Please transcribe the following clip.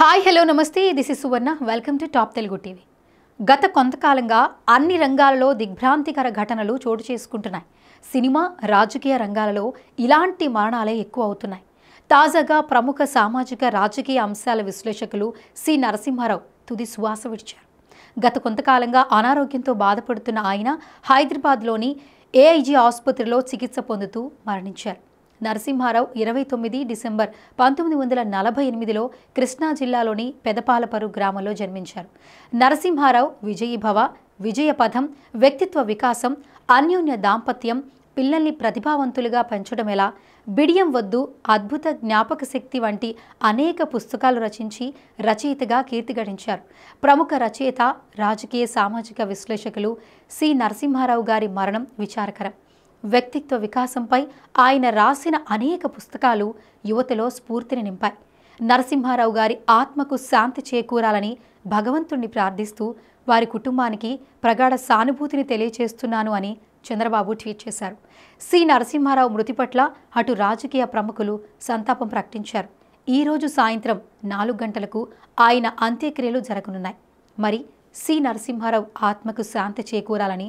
hi hello నమస్తే this is Suvarna welcome to top Telugu TV గత కొంతకాలంగా అన్ని రంగాలలో దిగ్భ్రాంతికర ఘటనలు చోటు చేసుకుంటున్నాయి సినిమా రాజకీయ రంగాలలో ఇలాంటి మరణాలే ఎక్కువ అవుతున్నాయి తాజాగా ప్రముఖ సామాజిక రాజకీయ అంశాల విశ్లేషకులు సి నరసింహారావు తుది శ్వాస విడిచారు గత కొంతకాలంగా అనారోగ్యంతో బాధపడుతున్న ఆయన హైదరాబాద్లోని ఏఐజీ ఆసుపత్రిలో చికిత్స పొందుతూ మరణించారు నరసింహారావు ఇరవై తొమ్మిది డిసెంబర్ పంతొమ్మిది వందల నలభై ఎనిమిదిలో కృష్ణా జిల్లాలోని పెదపాలపరు గ్రామంలో జన్మించారు నరసింహారావు విజయీభవ విజయపథం వ్యక్తిత్వ వికాసం అన్యోన్య దాంపత్యం పిల్లల్ని ప్రతిభావంతులుగా పెంచడం ఎలా బిడియం వద్దు అద్భుత జ్ఞాపక శక్తి వంటి అనేక పుస్తకాలు రచించి రచయితగా కీర్తి గడించారు ప్రముఖ రచయిత రాజకీయ సామాజిక విశ్లేషకులు సి నరసింహారావు గారి మరణం విచారకరం వ్యక్తిత్వ వికాసంపై ఆయన రాసిన అనేక పుస్తకాలు యువతలో స్ఫూర్తిని నింపాయి నరసింహారావు గారి ఆత్మకు శాంతి చేకూరాలని భగవంతుణ్ణి ప్రార్థిస్తూ వారి కుటుంబానికి ప్రగాఢ సానుభూతిని తెలియచేస్తున్నాను అని చంద్రబాబు ట్వీట్ చేశారు సి నరసింహారావు మృతి పట్ల అటు రాజకీయ ప్రముఖులు సంతాపం ప్రకటించారు ఈరోజు సాయంత్రం నాలుగు గంటలకు ఆయన అంత్యక్రియలు జరగనున్నాయి మరి సి నరసింహారావు ఆత్మకు శాంతి చేకూరాలని